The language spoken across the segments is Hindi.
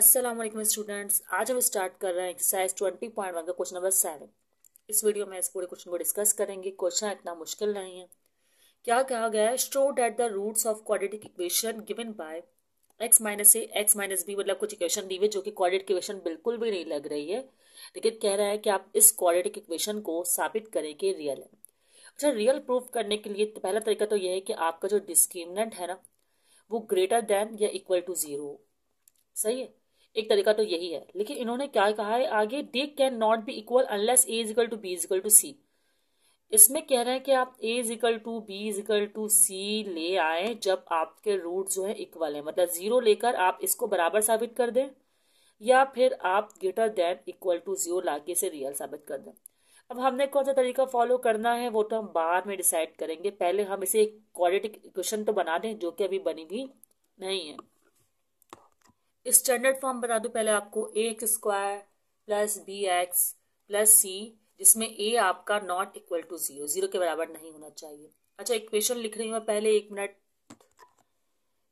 अस्सलाम वालेकुम स्टूडेंट्स आज हम स्टार्ट कर रहे हैं एक्सरसाइज ट्वेंटी पॉइंट वन का क्वेश्चन नंबर सेवन इस वीडियो में इस पूरे क्वेश्चन को डिस्कस करेंगे क्वेश्चन इतना मुश्किल नहीं है क्या कहा गया है show that the roots of quadratic equation given by X minus A X minus B मतलब कुछ इक्वेशन दी हुई जो कि क्वाड्रेटिक इक्वेशन बिल्कुल भी नहीं लग रही है लेकिन कह रहा है कि आप इस क्वाड्रेटिक इक्वेशन को साबित करें कि रियल है अच्छा रियल प्रूफ करने के लिए पहला तरीका तो यह है कि आपका जो डिस्क्रिमिनेंट है ना वो ग्रेटर देन या इक्वल टू जीरो सही है एक तरीका तो यही है लेकिन इन्होंने क्या कहा है आगे they can not be equal unless A is equal to B is equal to C इसमें कह रहे हैं कि आप A is equal to B is equal to C ले आए जब आपके रूट जो है इक्वल है मतलब जीरो लेकर आप इसको बराबर साबित कर दें या फिर आप greater than equal to zero लाके इसे रियल साबित कर दें अब हमने कौन सा तरीका फॉलो करना है वो तो हम बाद में डिसाइड करेंगे पहले हम इसे एक क्वालिटिक इक्वेशन तो बना दें जो कि अभी बनी भी नहीं है स्टैंडर्ड फॉर्म बता दो पहले आपको A X square plus B X plus C जिसमें ए आपका not equal to zero zero के बराबर नहीं होना चाहिए अच्छा इक्वेशन लिख रही हूँ पहले एक मिनट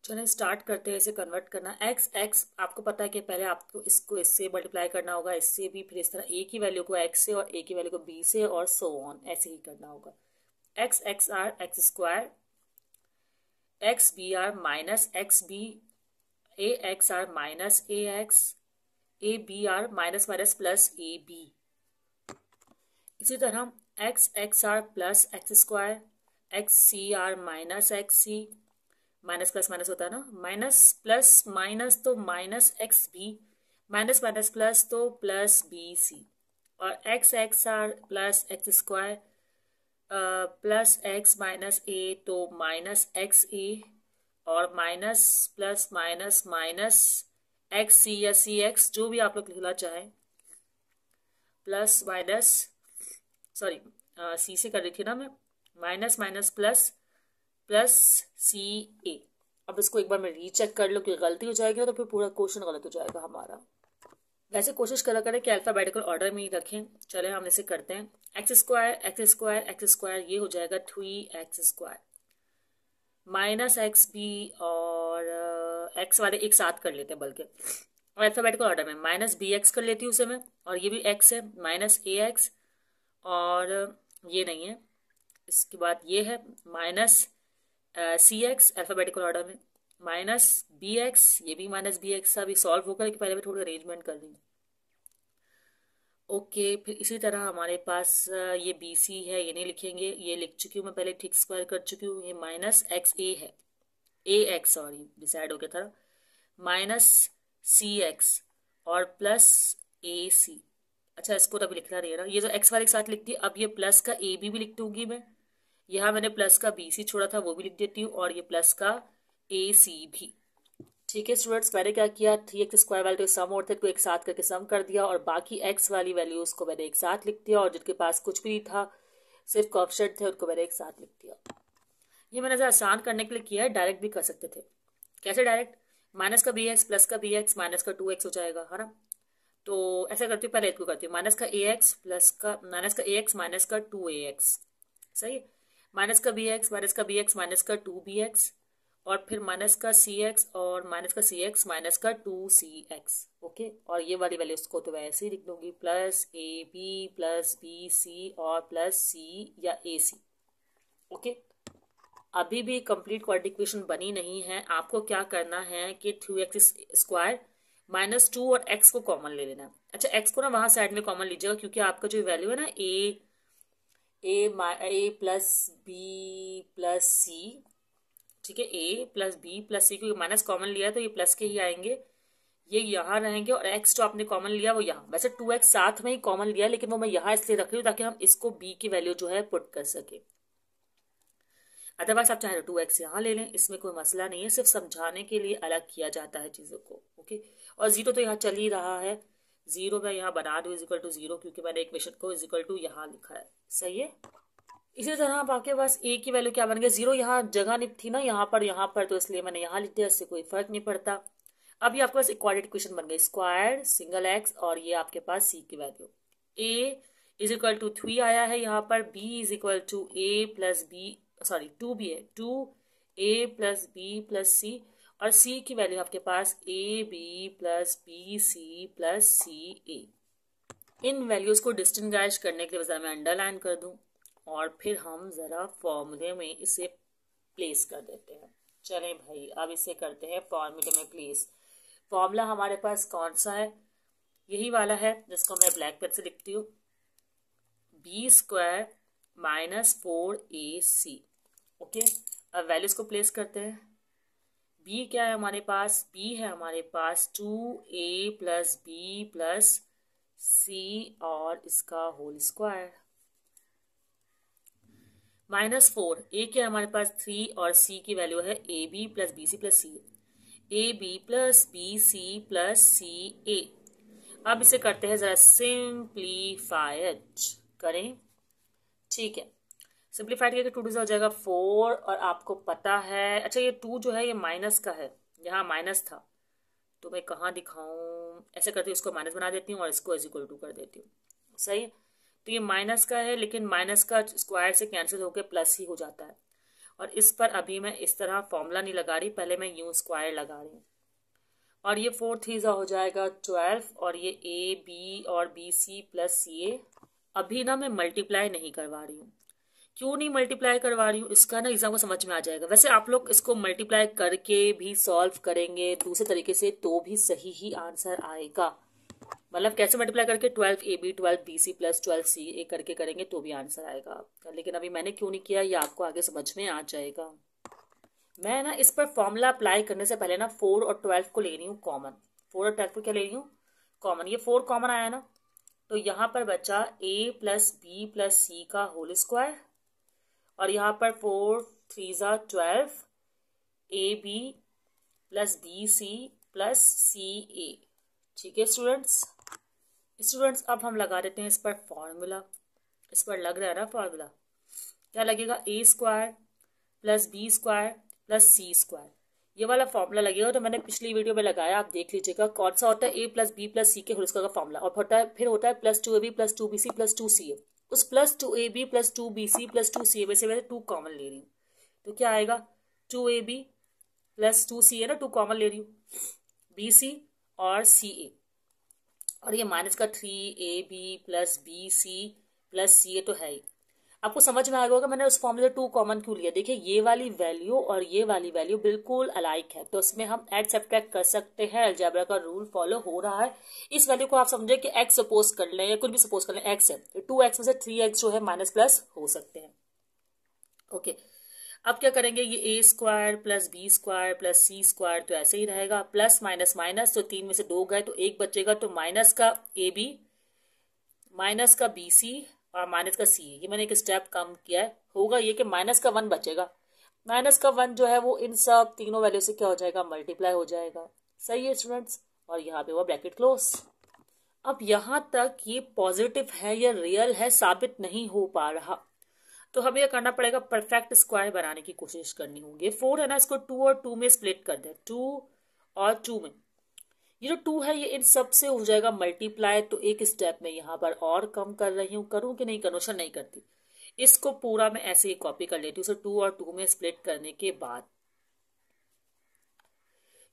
चलो स्टार्ट करते हैं इसे कन्वर्ट करना एक्स एक्स आपको पता है कि पहले आपको इसको इससे मल्टीप्लाई करना होगा इससे भी फिर इस तरह ए की वैल्यू को एक्स से और ए की वैल्यू को बी से और सो ऑन ऐसे ही करना होगा X X R X square X B R minus X B A X R minus A X A B R minus minus plus A B इसी तरह X X R plus X square X C R minus X C minus plus minus होता है ना माइनस प्लस माइनस तो minus X B minus minus plus तो प्लस बी सी और X X R plus X square plus X minus A तो माइनस एक्स ए और minus plus minus minus X C या सी एक्स जो भी आप लोग लिखना चाहें प्लस माइनस सॉरी सी से कर रही थी ना मैं minus minus plus plus C A अब इसको एक बार मैं रीचेक कर लूँ कि गलती हो जाएगी तो फिर पूरा क्वेश्चन गलत हो जाएगा हमारा वैसे कोशिश करा करें कि अल्फ़ाबेटिकल ऑर्डर में ही रखें चले हम इसे करते हैं X square X square X square ये हो जाएगा three X square minus X B और एक्स वाले एक साथ कर लेते हैं बल्कि और अल्फाबेटिकल ऑर्डर में माइनस बी एक्स कर लेती हूँ उसे मैं और ये भी एक्स है माइनस ए एक्स और ये नहीं है इसके बाद ये है minus C X alphabetical order में माइनस बी एक्स ये भी माइनस बी एक्स अभी सॉल्व होकर पहले मैं थोड़ी अरेंजमेंट कर ली ओके फिर इसी तरह हमारे पास ये बी सी है ये नहीं लिखेंगे ये लिख चुकी हूँ मैं पहले ठीक स्क्वायर कर चुकी हूँ ये माइनस एक्स ए है ए एक्स सॉरी डिसाइड हो गया था माइनस सी एक्स और प्लस ए सी अच्छा इसको तो अभी लिखना नहीं है ना ये जो एक्स वाले के साथ लिखती है अब ये प्लस का ए बी भी लिख दूंगी मैं यहाँ मैंने प्लस का बी सी छोड़ा था वो भी लिख देती हूँ और ये प्लस का ए सी भी ठीक है स्टूडेंट्स मैंने क्या किया थ्री एक्स स्क्वायर वाले सम और थे को तो एक साथ करके सम कर दिया और बाकी एक्स वाली वैल्यूज को मैंने एक साथ लिख दिया और जिनके पास कुछ भी नहीं था सिर्फ कॉप्शन थे उनको मैंने एक साथ लिख दिया ये मैंने जो आसान करने के लिए किया है डायरेक्ट भी कर सकते थे कैसे डायरेक्ट माइनस का बी एक्स प्लस का बी एक्स माइनस का टू एक्स हो जाएगा है ना तो ऐसा करती हूँ पहले इसको करती हूँ माइनस का ए एक्स प्लस का माइनस का ए एक्स माइनस का टू ए एक्स सही है माइनस का बी एक्स माइनस का बी एक्स माइनस का टू बी एक्स और फिर माइनस का सी एक्स और माइनस का सी एक्स माइनस का टू सी एक्स ओके और ये वाली वैल्यूज को तो वैसे ही लिख दूंगी plus A B plus B सी और प्लस सी या ए सी ओके अभी भी कंप्लीट क्वाड्रेटिक इक्वेशन बनी नहीं है आपको क्या करना है कि two X square minus two और एक्स को कॉमन ले लेना अच्छा एक्स को ना वहां साइड में कॉमन लीजिएगा क्योंकि आपका जो वैल्यू है ना A A plus B plus C ठीक है A plus B plus C क्योंकि माइनस कॉमन लिया तो ये प्लस के ही आएंगे ये यहाँ रहेंगे और एक्स जो आपने कॉमन लिया वो यहाँ वैसे टू एक्स साथ में ही कॉमन लिया लेकिन वो मैं यहाँ इसलिए रख रही हूँ ताकि हम इसको बी की वैल्यू जो है पुट कर सके अदरवाइज आप चाहे टू एक्स यहाँ ले लें इसमें कोई मसला नहीं है सिर्फ समझाने के लिए अलग किया जाता है चीज़ों को ओके और जीरो तो यहाँ चल ही रहा है जीरो मैं यहाँ बना दूँ इज इक्वल टू जीरो क्योंकि मैंने एक मिशन को इज इक्वल टू यहाँ लिखा है सही है इसी तरह आप आपके पास ए की वैल्यू क्या बन गया जीरो यहाँ जगह नहीं थी ना यहाँ पर यहाँ पर तो इसलिए मैंने यहाँ लिख दिया इससे कोई फर्क नहीं पड़ता अब ये आपके पास इक्वालिटी क्वेश्चन बन गई स्क्वायर सिंगल एक्स और ये आपके पास सी की value A is equal to three आया है यहाँ पर B is equal to A plus B sorry two B है two A plus B plus C और सी की वैल्यू आपके पास A B plus B C plus C A इन वैल्यूज को डिस्टिंग करने के लिए मैं अंडरलाइन कर दूं और फिर हम ज़रा फॉर्मूले में इसे प्लेस कर देते हैं चलें भाई अब इसे करते हैं फॉर्मूले में प्लेस फॉर्मूला हमारे पास कौन सा है यही वाला है जिसको मैं ब्लैक पेन से लिखती हूँ B square minus four A C okay अब वैल्यूज़ को प्लेस करते हैं बी क्या है हमारे पास बी है हमारे पास two A plus B plus C और इसका whole square minus four A के हमारे पास थ्री और सी की वैल्यू है A B plus B C plus C A B plus B C plus C A अब इसे करते हैं जरा सिंप्लीफाइड करें ठीक है सिंप्लीफाइड करके टू डिजा हो जाएगा फोर और आपको पता है अच्छा ये टू जो है ये माइनस का है यहाँ माइनस था तो मैं कहाँ दिखाऊँ ऐसे करती हूँ इसको माइनस बना देती हूँ और इसको इज इक्वल टू कर देती हूँ सही तो ये माइनस का है लेकिन माइनस का स्क्वायर से कैंसिल होकर प्लस ही हो जाता है और इस पर अभी मैं इस तरह फॉर्मूला नहीं लगा रही पहले मैं यू स्क्वायर लगा रही हूँ और ये फोर थीजा हो जाएगा ट्वेल्व और ये ए बी और B C plus C A अभी ना मैं मल्टीप्लाई नहीं करवा रही हूँ क्यों नहीं मल्टीप्लाई करवा रही हूँ इसका ना एग्जाम को समझ में आ जाएगा वैसे आप लोग इसको मल्टीप्लाई करके भी सॉल्व करेंगे दूसरे तरीके से तो भी सही ही आंसर आएगा मतलब कैसे मल्टीप्लाई करके twelve A B twelve B C plus twelve C A करके करेंगे तो भी आंसर आएगा आपका लेकिन अभी मैंने क्यों नहीं किया ये आपको आगे समझ में आ जाएगा मैं ना इस पर फॉर्मूला अप्लाई करने से पहले ना फोर और ट्वेल्व को ले रही हूँ कॉमन फोर और ट्वेल्व को क्या ले रही हूँ कॉमन ये फोर कॉमन आया ना तो यहाँ पर बचा A plus B plus C का होल स्क्वायर और यहाँ पर फोर थ्री ज़ा twelve A B plus B C plus C A ठीक है स्टूडेंट्स स्टूडेंट्स अब हम लगा देते हैं इस पर फॉर्मूला इस पर लग रहा है ना फॉर्मूला क्या लगेगा A square plus B square plus C square ये वाला फॉर्मूला लगेगा तो मैंने पिछली वीडियो में लगाया आप देख लीजिएगा कौन सा होता है A plus B plus C के होलस्का का फॉर्मूला और होता है फिर होता है plus two A B plus two B C plus two C A उस plus two A B plus two B C plus two C A में से मैं टू कॉमन ले रही हूँ तो क्या आएगा two A B plus two C A ना टू कॉमन ले रही हूँ बी सी और सी ए और ये माइनस का three A B plus B C plus C A तो है ही आपको समझ में आ गया होगा मैंने उस फॉर्मूले टू कॉमन क्यों लिया देखिए ये वाली वैल्यू और ये वाली वैल्यू बिल्कुल अलाइक है तो इसमें हम एड सब्ट्रैक्ट कर सकते हैं अलजेब्रा का रूल फॉलो हो रहा है इस वैल्यू को आप समझे कि एक्स सपोज कर लें या कुछ भी सपोज कर लें एक्स है टू तो एक्स में से थ्री एक्स जो है माइनस प्लस हो सकते हैं ओके okay. अब क्या करेंगे ये A square plus B square plus C square तो ऐसे ही रहेगा प्लस माइनस माइनस तो तीन में से दो गए तो एक बचेगा तो माइनस का ए बी माइनस का बी सी और माइनस का सी ये मैंने एक स्टेप कम किया है होगा ये कि माइनस का वन बचेगा माइनस का वन जो है वो इन सब तीनों वैल्यू से क्या हो जाएगा मल्टीप्लाई हो जाएगा सही है स्टूडेंट्स और यहाँ पे हुआ ब्रैकेट क्लोज अब यहां तक ये पॉजिटिव है या रियल है साबित नहीं हो पा रहा तो हमें यह करना पड़ेगा परफेक्ट स्क्वायर बनाने की कोशिश करनी होगी फोर है ना इसको टू और टू में स्प्लिट कर दे टू और टू में ये जो टू है ये इन सब से हो जाएगा मल्टीप्लाई तो एक स्टेप में यहाँ पर और कम कर रही हूँ करूं कि नहीं करूं अच्छा, नहीं करती इसको पूरा मैं ऐसे ही कॉपी कर लेती हूँ टू और टू में स्प्लिट करने के बाद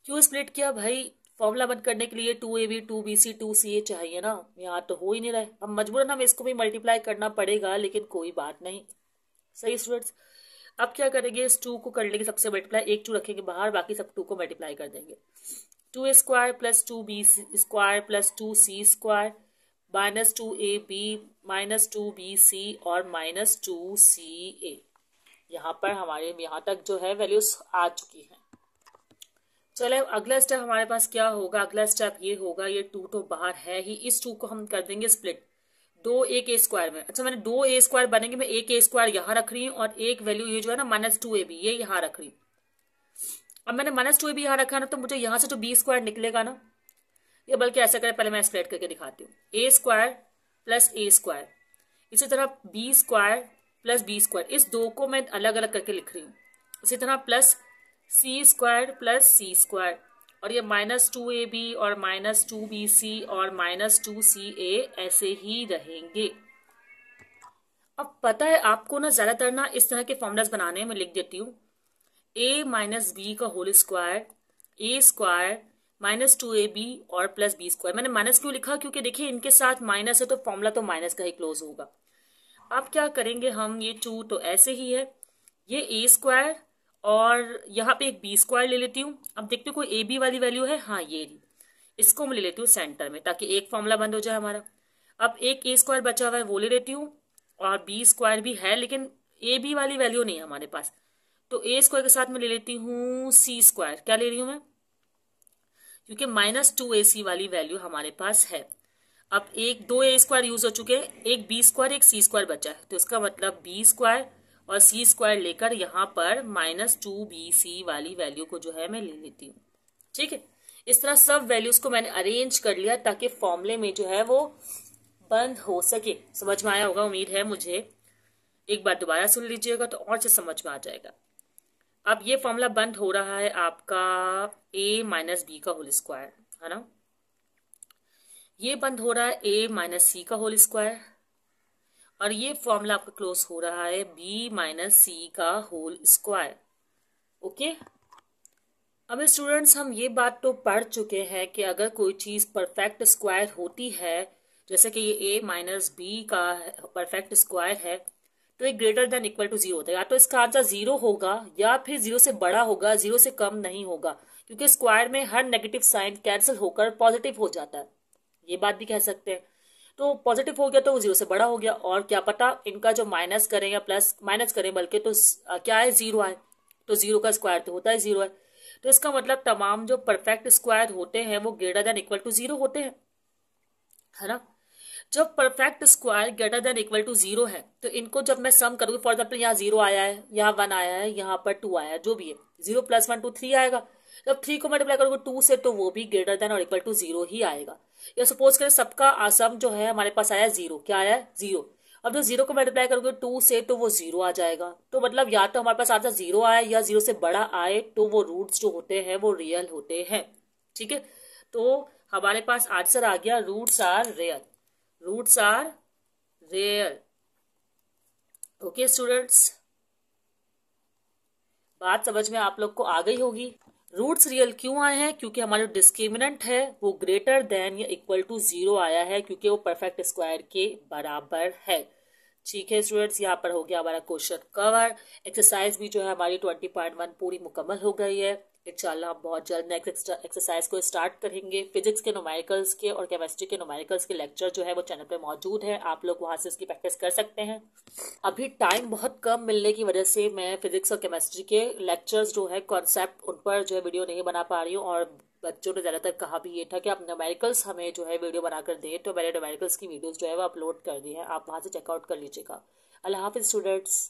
क्यों स्प्लिट किया भाई फॉर्मूला बंद करने के लिए two A b two B c two C a चाहिए ना यहाँ तो हो ही नहीं रहा है अब मजबूरन हम इसको भी मल्टीप्लाई करना पड़ेगा लेकिन कोई बात नहीं सही स्टूडेंट्स अब क्या करेंगे इस टू को कर लेंगे सबसे मल्टीप्लाई एक टू रखेंगे बाहर बाकी सब टू को मल्टीप्लाई कर देंगे two square plus two b square plus two c square minus two ए b minus two B C और माइनस टू सी ए यहाँ पर हमारे यहाँ तक जो है वैल्यूज आ चुकी हैं चले अगला स्टेप हमारे पास क्या होगा अगला स्टेप ये होगा ये टू तो बाहर है ही इस टू को हम कर देंगे स्प्लिट दो ए के स्क्वायर में अच्छा मैंने दो ए स्क्वायर बनेंगे मैं ए के स्क्वायर यहाँ रख रही हूँ और एक वैल्यू ये जो है ना माइनस टू ए बी ये यहाँ रख रही हूँ अब मैंने माइनस टू ए बी यहाँ रखा ना तो मुझे यहाँ से तो बी स्क्वायर निकलेगा ना ये बल्कि ऐसा करें पहले मैं एक्सप्लेट करके दिखाती हूँ a square plus a square इसी तरह b square plus B square इस दो को मैं अलग अलग करके लिख रही हूँ इसी तरह प्लस सी स्क्वायर प्लस सी स्क्वायर और ये माइनस टू ए बी और माइनस टू बी सी और माइनस टू सी ए ऐसे ही रहेंगे अब पता है आपको ना ज्यादातर ना इस तरह के फॉर्मूलाज बनाने में लिख देती हूँ ए माइनस बी का whole square a square minus two A B और प्लस बी स्क्वायर मैंने माइनस क्यों लिखा क्योंकि देखिए इनके साथ माइनस है तो फॉर्मूला तो माइनस का ही क्लोज होगा अब क्या करेंगे हम ये टू तो ऐसे ही है ये ए स्क्वायर और यहाँ पे एक बी स्क्वायर ले लेती हूँ अब देखते कोई ए बी वाली वैल्यू है हाँ ये इसको मैं ले लेती हूँ सेंटर में ताकि एक फॉर्मूला बंद हो जाए हमारा अब एक ए स्क्वायर बचा हुआ है वो ले लेती हूँ और बी स्क्वायर भी है लेकिन ए बी वाली वैल्यू नहीं है हमारे पास तो ए स्क्वायर के साथ मैं ले लेती हूँ सी स्क्वायर क्या ले रही हूँ मैं क्योंकि माइनस टू ए सी वाली वैल्यू हमारे पास है अब एक दो ए स्क्वायर यूज हो चुके हैं एक बी स्क्वायर एक सी स्क्वायर बचा है तो इसका मतलब बी स्क्वायर और सी स्क्वायर लेकर यहाँ पर माइनस टू बी सी वाली वैल्यू को जो है मैं ले लेती हूँ ठीक है इस तरह सब वैल्यूज को मैंने अरेंज कर लिया ताकि फॉर्मूले में जो है वो बंद हो सके समझ में आया होगा उम्मीद है मुझे एक बार दोबारा सुन लीजिएगा तो और से समझ में आ जाएगा अब ये फॉर्मूला बंद हो रहा है आपका ए माइनस बी का होल स्क्वायर है ना ये बंद हो रहा है ए माइनस सी का होल स्क्वायर और ये फॉर्मूला आपका क्लोज हो रहा है बी माइनस सी का होल स्क्वायर ओके अब स्टूडेंट्स हम ये बात तो पढ़ चुके हैं कि अगर कोई चीज़ परफेक्ट स्क्वायर होती है जैसे कि ये ए माइनस बी का परफेक्ट स्क्वायर है तो ये greater than equal to zero होता है या तो इसका आंसर जीरो होगा या फिर जीरो से बड़ा होगा जीरो से कम नहीं होगा क्योंकि स्क्वायर में हर नेगेटिव साइन कैंसिल होकर पॉजिटिव हो जाता है ये बात भी कह सकते हैं तो पॉजिटिव हो गया तो जीरो से बड़ा हो गया और क्या पता इनका जो माइनस करें या प्लस माइनस करें बल्कि तो क्या है जीरो आए तो जीरो का स्क्वायर तो होता है जीरो है तो इसका मतलब तमाम जो परफेक्ट स्क्वायर होते हैं वो greater than equal to zero होते हैं है ना जब perfect square greater than equal to zero है तो इनको जब मैं सम करूंगी फॉर एग्जाम्पल यहाँ जीरो आया है यहाँ वन आया है यहाँ पर टू आया है जो भी है zero plus one two three आएगा जब थ्री को मल्टीप्लाई करूंगा टू से तो वो भी ग्रेटर देन और इक्वल टू जीरो ही आएगा या सपोज करें सबका आसम जो है हमारे पास आया जीरो क्या आया जीरो अब जो जीरो को मल्टीप्लाई करोगे टू से तो वो जीरो आ जाएगा तो मतलब या तो हमारे पास आता जीरो आए या जीरो से बड़ा आए तो वो रूट्स जो होते हैं वो रियल होते हैं ठीक है तो हमारे पास आंसर आ गया roots are real roots are rare okay students बात समझ में आप लोग को आ गई होगी रूट्स रियल क्यों आए हैं क्योंकि हमारा जो डिस्क्रिमिनेंट है वो ग्रेटर देन या इक्वल टू जीरो आया है क्योंकि वो परफेक्ट स्क्वायर के बराबर है ठीक है स्टूडेंट्स यहाँ पर हो गया हमारा क्वेश्चन कवर एक्सरसाइज भी जो है हमारी ट्वेंटी पॉइंट वन पूरी मुकम्मल हो गई है इंशाल्लाह हम बहुत जल्द नेक्स्ट एक्सरसाइज को स्टार्ट करेंगे फिजिक्स के नोमारिकल्स के और केमिस्ट्री के नोमारिकल्स के लेक्चर जो है वो चैनल पे मौजूद है आप लोग वहां से इसकी प्रैक्टिस कर सकते हैं अभी टाइम बहुत कम मिलने की वजह से मैं फिजिक्स और केमिस्ट्री के लेक्चर्स जो है कॉन्सेप्ट उन पर जो है वीडियो नहीं बना पा रही हूँ और बच्चों ने ज़्यादातर कहा भी ये था कि आप नोमेरिकल्स हमें जो है वीडियो बनाकर दें तो मैंने नोमेरिकल्स की वीडियोज़ जो है वो अपलोड कर दी है आप वहाँ से चेकआउट कर लीजिएगा अल्लाह हाफिज़ स्टूडेंट्स